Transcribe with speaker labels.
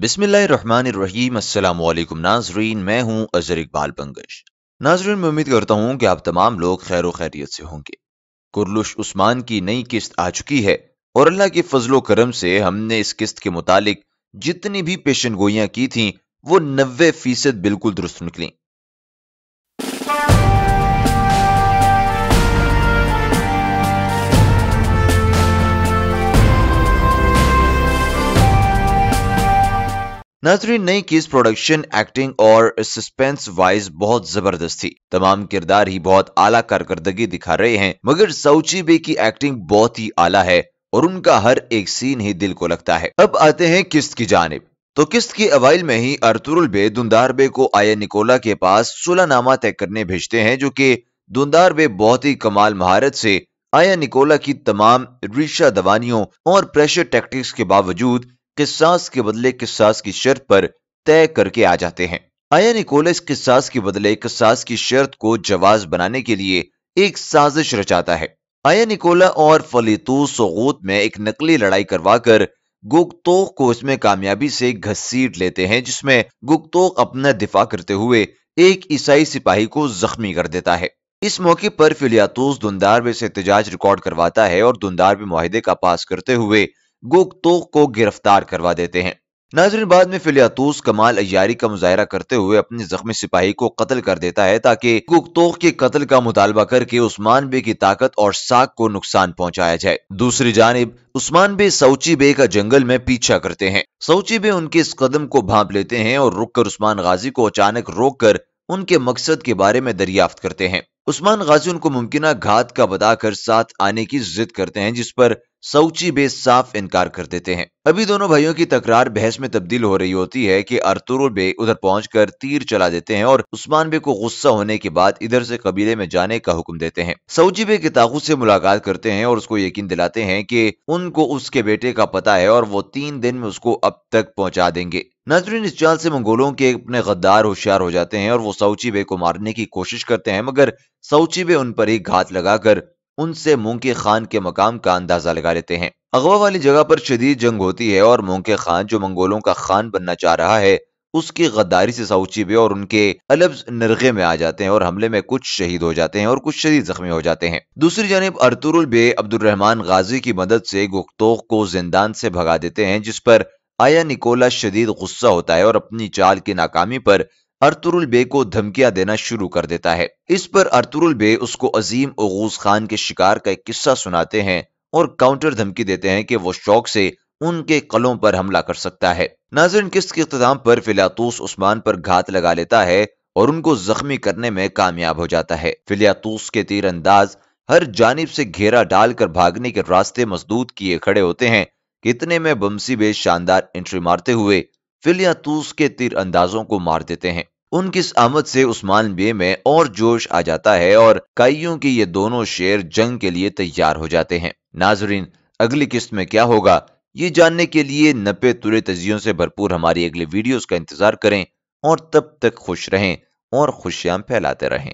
Speaker 1: बिसमीम नाजरीन मैं हूं अजर इकबाल बंगश नाजरीन मैं उम्मीद करता हूं कि आप तमाम लोग खैर खैरियत से होंगे कुरलुश उस्मान की नई किस्त आ चुकी है और अल्लाह के फजलो करम से हमने इस किस्त के मुतालिक जितनी भी पेशन गोइयां की थी वो नब्बे फीसद बिल्कुल दुरुस्त निकली नाजरीन नई किस प्रोडक्शन एक्टिंग और सस्पेंस वाइज बहुत जबरदस्त थी तमाम किरदार ही बहुत आला कारकर्दगी दिखा रहे हैं मगर सऊची बे की एक्टिंग बहुत ही आला है और उनका हर एक सीन ही दिल को लगता है अब आते हैं किस्त की जानब तो किस्त की अवाइल में ही अर्तुरुल बे दुंदार बे को आया निकोला के पास नामा तय करने भेजते हैं जो कि दुंदार बे बहुत ही कमाल महारत से आया निकोला की तमाम रीशा दवानियों और प्रेशर टैक्टिक्स के बावजूद किस्सास के बदले किस्सास की शर्त पर तय करके आ जाते हैं आया निकोलस किस्सास के बदले किस्सास की शर्त को जवाज बनाने के लिए एक साजिश रचाता है आया निकोला और फलीतू सगूत में एक नकली लड़ाई करवाकर गुगतोक को इसमें कामयाबी से घसीट लेते हैं जिसमें गुगतोक अपना दिफा करते हुए एक ईसाई सिपाही को जख्मी कर देता है इस मौके पर फिलियातूस दुंदारवे से एहतजाज रिकॉर्ड करवाता है और दुंदारवे माहदे का पास करते हुए गोकतोक को गिरफ्तार करवा देते हैं नाजरीन बाद में फिलियातूस कमाल अयारी का मुजाहरा करते हुए अपने जख्मी सिपाही को कत्ल कर देता है ताकि गुकतोख के कत्ल का मुतालबा करके उस्मान बे की ताकत और साग को नुकसान पहुंचाया जाए दूसरी जानब उस्मान बे सऊची बे का जंगल में पीछा करते हैं सऊची बे उनके इस कदम को भाप लेते हैं और रुक कर उस्मान गाजी को अचानक रोक कर उनके मकसद के बारे में दरियाफ्त करते हैं उस्मान गाजी उनको मुमकिन घात का बताकर साथ आने की जिद करते हैं जिस पर सऊची साफ इनकार कर देते हैं अभी दोनों भाइयों की तकरार बहस में तब्दील हो रही होती है कि अर्तुरुल बे उधर पहुंचकर तीर चला देते हैं और उस्मान बे को गुस्सा होने के बाद इधर से कबीले में जाने का हुक्म देते हैं सऊची बे के ताकू से मुलाकात करते हैं और उसको यकीन दिलाते हैं कि उनको उसके बेटे का पता है और वो तीन दिन में उसको अब तक पहुँचा देंगे नजरिन इस चाल से मंगोलों के अपने गद्दार होशियार हो जाते हैं और वो सऊची बे को मारने की कोशिश करते हैं मगर सऊची बे उन पर ही घात लगाकर उनसे मोंके खान के मकाम का अंदाजा लगा लेते हैं अगवा वाली जगह पर शदीद जंग होती है और मोंके खान जो मंगोलों का खान बनना चाह रहा है उसकी गद्दारी से साउची बे और उनके अलब्स नरगे में आ जाते हैं और हमले में कुछ शहीद हो जाते हैं और कुछ शदीद जख्मी हो जाते हैं दूसरी जानब अरतुरुल बे अब्दुलरहमान गाजी की मदद से गुख्तोख को जिंदान से भगा देते हैं जिस पर आया निकोला शदीद गुस्सा होता है और अपनी चाल की नाकामी पर अर्तुरुल बे को धमकियां देना शुरू कर देता है इस पर अर्तुरुल बे उसको अजीम उगूस खान के शिकार का एक किस्सा सुनाते हैं और काउंटर धमकी देते हैं कि वो शौक से उनके कलों पर हमला कर सकता है नाजरन किस्त के अख्ताम पर फिलातूस उस्मान पर घात लगा लेता है और उनको जख्मी करने में कामयाब हो जाता है फिलियातूस के तीर अंदाज हर जानब से घेरा डालकर भागने के रास्ते मजदूत किए खड़े होते हैं कितने में बमसी बे शानदार एंट्री मारते हुए फिलियातूस के तीर अंदाजों को मार देते हैं उनकी आमद से उस्मान बे में और जोश आ जाता है और काइयों के ये दोनों शेर जंग के लिए तैयार हो जाते हैं नाजरीन अगली किस्त में क्या होगा ये जानने के लिए नपे तुरे तजियों से भरपूर हमारी अगली वीडियोस का इंतजार करें और तब तक खुश रहें और खुशियां फैलाते रहें